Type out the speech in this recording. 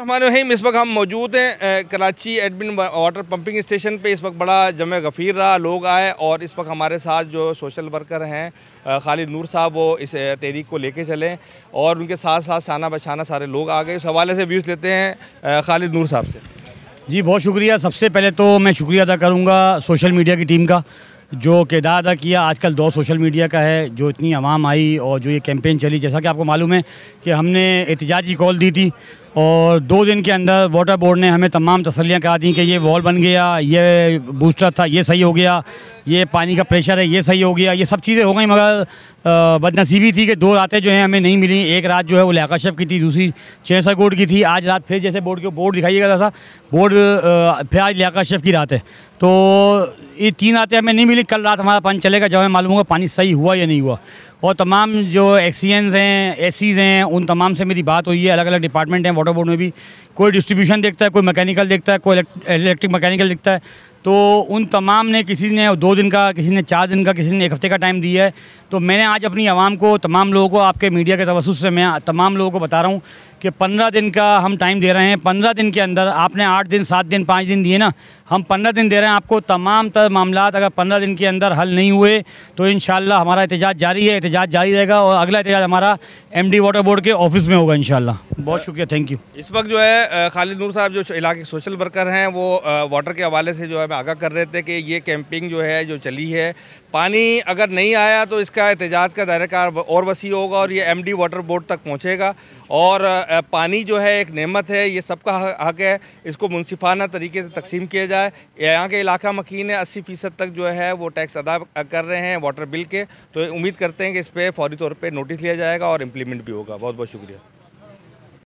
हमारे रहीम इस वक्त हम मौजूद हैं Karachi admin water pumping station पे इस वक्त बड़ा जमे गफ़ीर रहा लोग आए और इस वक्त हमारे साथ जो सोशल वर्कर हैं खालिद नूर साहब वो इस तहरीक को लेके चले और उनके साथ साथ शाना बशाना सारे लोग आ गए उस हवाले से व्यूज़ लेते हैं खालिद नूर साहब से जी बहुत शुक्रिया सबसे पहले तो मैं शुक्रिया अदा करूँगा सोशल मीडिया की टीम का जो किरदार अदा किया आजकल दो सोशल मीडिया का है जो इतनी आवाम आई और जो ये कैंपेन चली जैसा कि आपको मालूम है कि हमने एहतजाजी कॉल दी थी और दो दिन के अंदर वाटर बोर्ड ने हमें तमाम तसलियाँ करा दी कि ये वॉल बन गया ये बूस्टर था ये सही हो गया ये पानी का प्रेशर है ये सही हो गया ये सब चीज़ें हो गई मगर बदनसीबी थी कि दो रातें जो हैं हमें नहीं मिली एक रात जो है वो लियाका की थी दूसरी छः कोट की थी आज रात फिर जैसे बोर्ड के बोर्ड दिखाइएगा जैसा बोर्ड फिर आज लियाका की रात है तो ये तीन रातें हमें नहीं मिली कल रात हमारा पानी चलेगा जब हमें मालूम होगा पानी सही हुआ या नहीं हुआ और तमाम जो एक्सीएनस हैं एसीज़ हैं उन तमाम से मेरी बात हुई है अलग अलग डिपार्टमेंट हैं मोटर बोर्ड में भी कोई डिस्ट्रीब्यूशन देखता है कोई मैकेनिकल देखता है कोई इलेक्ट्रिक मैकेनिकल देखता है तो उन तमाम ने किसी ने दो दिन का किसी ने चार दिन का किसी ने एक हफ्ते का टाइम दिया है तो मैंने आज अपनी आवाम को तमाम लोगों को आपके मीडिया के तवसुस से मैं तमाम लोगों को बता रहा हूँ कि पंद्रह दिन का हम टाइम दे रहे हैं पंद्रह दिन के अंदर आपने आठ दिन सात दिन पाँच दिन दिए ना हम पंद्रह दिन दे रहे हैं आपको तमाम तर मामला अगर पंद्रह दिन के अंदर हल नहीं हुए तो इन हमारा एहतजाज जारी है एहतजाज जारी रहेगा और अगला एहतजाज हमारा एम वाटर बोर्ड के ऑफिस में होगा इन बहुत शुक्रिया थैंक यू इस वक्त जो है खालिद नूर साहब जो इलाके सोशल वर्कर हैं वो वाटर के हवाले से जो है आगाह कर रहे थे कि ये कैंपिंग जो है जो चली है पानी अगर नहीं आया तो इसका एहतजाज का दायरा और वसी होगा और ये एमडी वाटर बोर्ड तक पहुँचेगा और पानी जो है एक नेमत है ये सबका हक है इसको मुनसिफाना तरीके से तकसीम किया जाए यहाँ के इलाका मकीन है अस्सी फ़ीसद तक जो है वो टैक्स अदा कर रहे हैं वाटर बिल के तो उम्मीद करते हैं कि इस पर फौरी तौर पर नोटिस लिया जाएगा और इम्प्लीमेंट भी होगा बहुत बहुत शुक्रिया